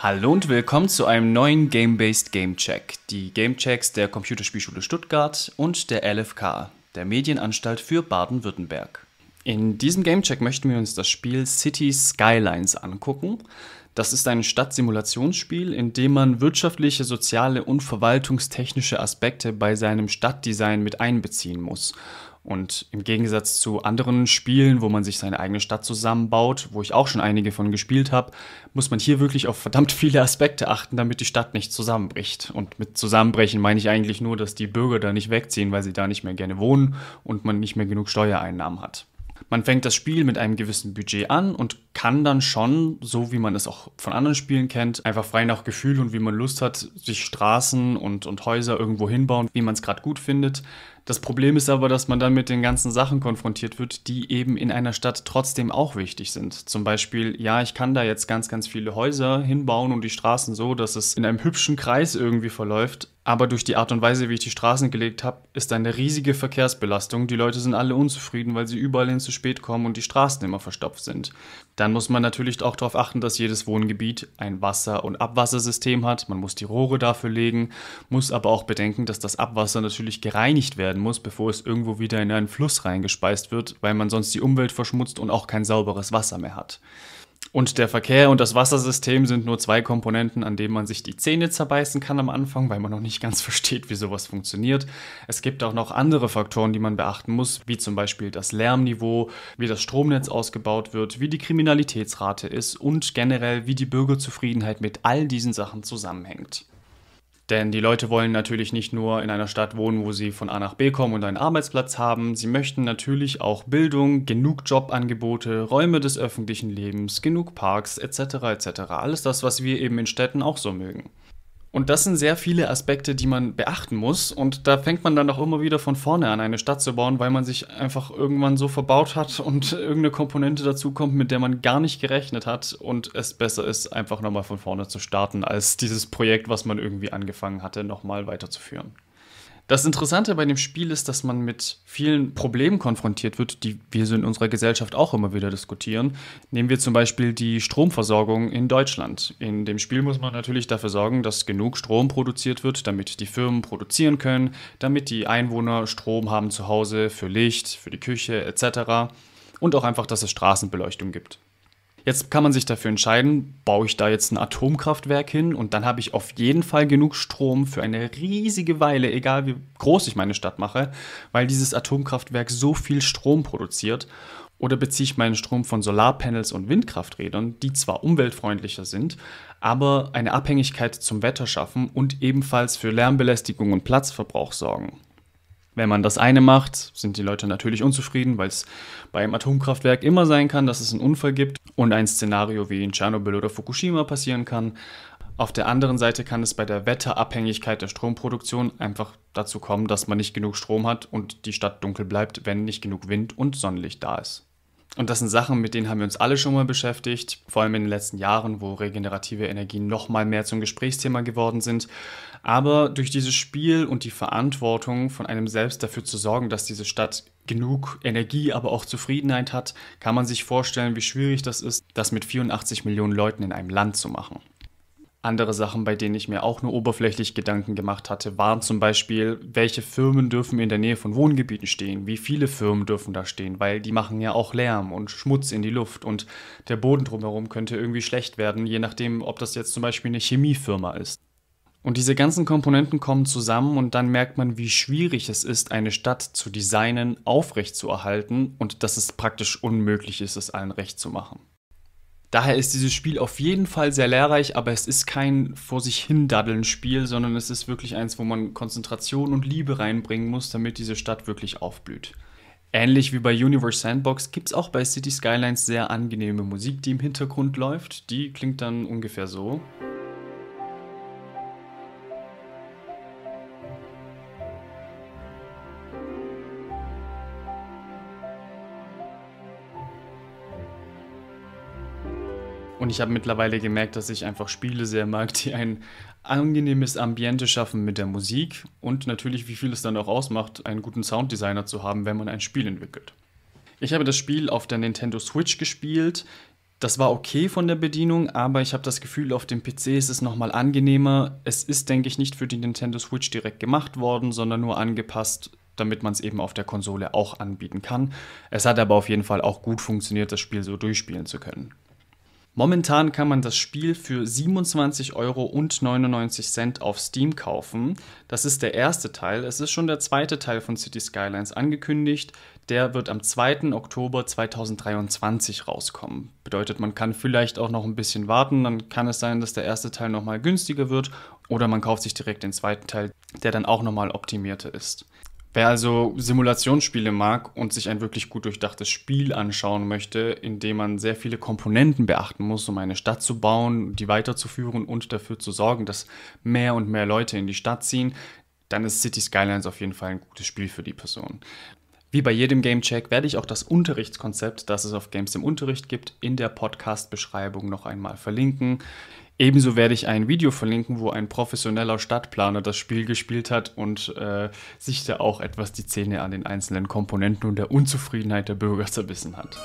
Hallo und willkommen zu einem neuen Game-Based Game Check. Die Game Checks der Computerspielschule Stuttgart und der LFK, der Medienanstalt für Baden-Württemberg. In diesem Game Check möchten wir uns das Spiel City Skylines angucken. Das ist ein Stadtsimulationsspiel, in dem man wirtschaftliche, soziale und verwaltungstechnische Aspekte bei seinem Stadtdesign mit einbeziehen muss und im Gegensatz zu anderen Spielen, wo man sich seine eigene Stadt zusammenbaut, wo ich auch schon einige von gespielt habe, muss man hier wirklich auf verdammt viele Aspekte achten, damit die Stadt nicht zusammenbricht. Und mit zusammenbrechen meine ich eigentlich nur, dass die Bürger da nicht wegziehen, weil sie da nicht mehr gerne wohnen und man nicht mehr genug Steuereinnahmen hat. Man fängt das Spiel mit einem gewissen Budget an und kann dann schon, so wie man es auch von anderen Spielen kennt, einfach frei nach Gefühl und wie man Lust hat, sich Straßen und, und Häuser irgendwo hinbauen, wie man es gerade gut findet. Das Problem ist aber, dass man dann mit den ganzen Sachen konfrontiert wird, die eben in einer Stadt trotzdem auch wichtig sind. Zum Beispiel, ja, ich kann da jetzt ganz, ganz viele Häuser hinbauen und die Straßen so, dass es in einem hübschen Kreis irgendwie verläuft, aber durch die Art und Weise, wie ich die Straßen gelegt habe, ist eine riesige Verkehrsbelastung. Die Leute sind alle unzufrieden, weil sie überall hin zu spät kommen und die Straßen immer verstopft sind. Dann muss man natürlich auch darauf achten, dass jedes Wohngebiet ein Wasser- und Abwassersystem hat. Man muss die Rohre dafür legen, muss aber auch bedenken, dass das Abwasser natürlich gereinigt werden muss, bevor es irgendwo wieder in einen Fluss reingespeist wird, weil man sonst die Umwelt verschmutzt und auch kein sauberes Wasser mehr hat. Und der Verkehr und das Wassersystem sind nur zwei Komponenten, an denen man sich die Zähne zerbeißen kann am Anfang, weil man noch nicht ganz versteht, wie sowas funktioniert. Es gibt auch noch andere Faktoren, die man beachten muss, wie zum Beispiel das Lärmniveau, wie das Stromnetz ausgebaut wird, wie die Kriminalitätsrate ist und generell, wie die Bürgerzufriedenheit mit all diesen Sachen zusammenhängt. Denn die Leute wollen natürlich nicht nur in einer Stadt wohnen, wo sie von A nach B kommen und einen Arbeitsplatz haben. Sie möchten natürlich auch Bildung, genug Jobangebote, Räume des öffentlichen Lebens, genug Parks etc. etc. Alles das, was wir eben in Städten auch so mögen. Und das sind sehr viele Aspekte, die man beachten muss. Und da fängt man dann auch immer wieder von vorne an, eine Stadt zu bauen, weil man sich einfach irgendwann so verbaut hat und irgendeine Komponente dazukommt, mit der man gar nicht gerechnet hat. Und es besser ist, einfach nochmal von vorne zu starten, als dieses Projekt, was man irgendwie angefangen hatte, nochmal weiterzuführen. Das Interessante bei dem Spiel ist, dass man mit vielen Problemen konfrontiert wird, die wir so in unserer Gesellschaft auch immer wieder diskutieren. Nehmen wir zum Beispiel die Stromversorgung in Deutschland. In dem Spiel muss man natürlich dafür sorgen, dass genug Strom produziert wird, damit die Firmen produzieren können, damit die Einwohner Strom haben zu Hause für Licht, für die Küche etc. Und auch einfach, dass es Straßenbeleuchtung gibt. Jetzt kann man sich dafür entscheiden, baue ich da jetzt ein Atomkraftwerk hin und dann habe ich auf jeden Fall genug Strom für eine riesige Weile, egal wie groß ich meine Stadt mache, weil dieses Atomkraftwerk so viel Strom produziert. Oder beziehe ich meinen Strom von Solarpanels und Windkrafträdern, die zwar umweltfreundlicher sind, aber eine Abhängigkeit zum Wetter schaffen und ebenfalls für Lärmbelästigung und Platzverbrauch sorgen. Wenn man das eine macht, sind die Leute natürlich unzufrieden, weil es bei einem Atomkraftwerk immer sein kann, dass es einen Unfall gibt und ein Szenario wie in Tschernobyl oder Fukushima passieren kann. Auf der anderen Seite kann es bei der Wetterabhängigkeit der Stromproduktion einfach dazu kommen, dass man nicht genug Strom hat und die Stadt dunkel bleibt, wenn nicht genug Wind und Sonnenlicht da ist. Und das sind Sachen, mit denen haben wir uns alle schon mal beschäftigt, vor allem in den letzten Jahren, wo regenerative Energien noch mal mehr zum Gesprächsthema geworden sind. Aber durch dieses Spiel und die Verantwortung von einem selbst dafür zu sorgen, dass diese Stadt genug Energie, aber auch Zufriedenheit hat, kann man sich vorstellen, wie schwierig das ist, das mit 84 Millionen Leuten in einem Land zu machen. Andere Sachen, bei denen ich mir auch nur oberflächlich Gedanken gemacht hatte, waren zum Beispiel, welche Firmen dürfen in der Nähe von Wohngebieten stehen, wie viele Firmen dürfen da stehen, weil die machen ja auch Lärm und Schmutz in die Luft und der Boden drumherum könnte irgendwie schlecht werden, je nachdem, ob das jetzt zum Beispiel eine Chemiefirma ist. Und diese ganzen Komponenten kommen zusammen und dann merkt man, wie schwierig es ist, eine Stadt zu designen, aufrechtzuerhalten und dass es praktisch unmöglich ist, es allen recht zu machen. Daher ist dieses Spiel auf jeden Fall sehr lehrreich, aber es ist kein vor sich hin daddeln Spiel, sondern es ist wirklich eins, wo man Konzentration und Liebe reinbringen muss, damit diese Stadt wirklich aufblüht. Ähnlich wie bei Universe Sandbox gibt es auch bei City Skylines sehr angenehme Musik, die im Hintergrund läuft. Die klingt dann ungefähr so. Und ich habe mittlerweile gemerkt, dass ich einfach Spiele sehr mag, die ein angenehmes Ambiente schaffen mit der Musik und natürlich, wie viel es dann auch ausmacht, einen guten Sounddesigner zu haben, wenn man ein Spiel entwickelt. Ich habe das Spiel auf der Nintendo Switch gespielt. Das war okay von der Bedienung, aber ich habe das Gefühl, auf dem PC ist es nochmal angenehmer. Es ist, denke ich, nicht für die Nintendo Switch direkt gemacht worden, sondern nur angepasst, damit man es eben auf der Konsole auch anbieten kann. Es hat aber auf jeden Fall auch gut funktioniert, das Spiel so durchspielen zu können. Momentan kann man das Spiel für 27,99 Euro auf Steam kaufen. Das ist der erste Teil. Es ist schon der zweite Teil von City Skylines angekündigt. Der wird am 2. Oktober 2023 rauskommen. Bedeutet, man kann vielleicht auch noch ein bisschen warten. Dann kann es sein, dass der erste Teil nochmal günstiger wird. Oder man kauft sich direkt den zweiten Teil, der dann auch nochmal optimierter ist. Wer also Simulationsspiele mag und sich ein wirklich gut durchdachtes Spiel anschauen möchte, in dem man sehr viele Komponenten beachten muss, um eine Stadt zu bauen, die weiterzuführen und dafür zu sorgen, dass mehr und mehr Leute in die Stadt ziehen, dann ist City Skylines auf jeden Fall ein gutes Spiel für die Person. Wie bei jedem Gamecheck werde ich auch das Unterrichtskonzept, das es auf Games im Unterricht gibt, in der Podcast-Beschreibung noch einmal verlinken. Ebenso werde ich ein Video verlinken, wo ein professioneller Stadtplaner das Spiel gespielt hat und äh, sich da auch etwas die Zähne an den einzelnen Komponenten und der Unzufriedenheit der Bürger zerbissen hat.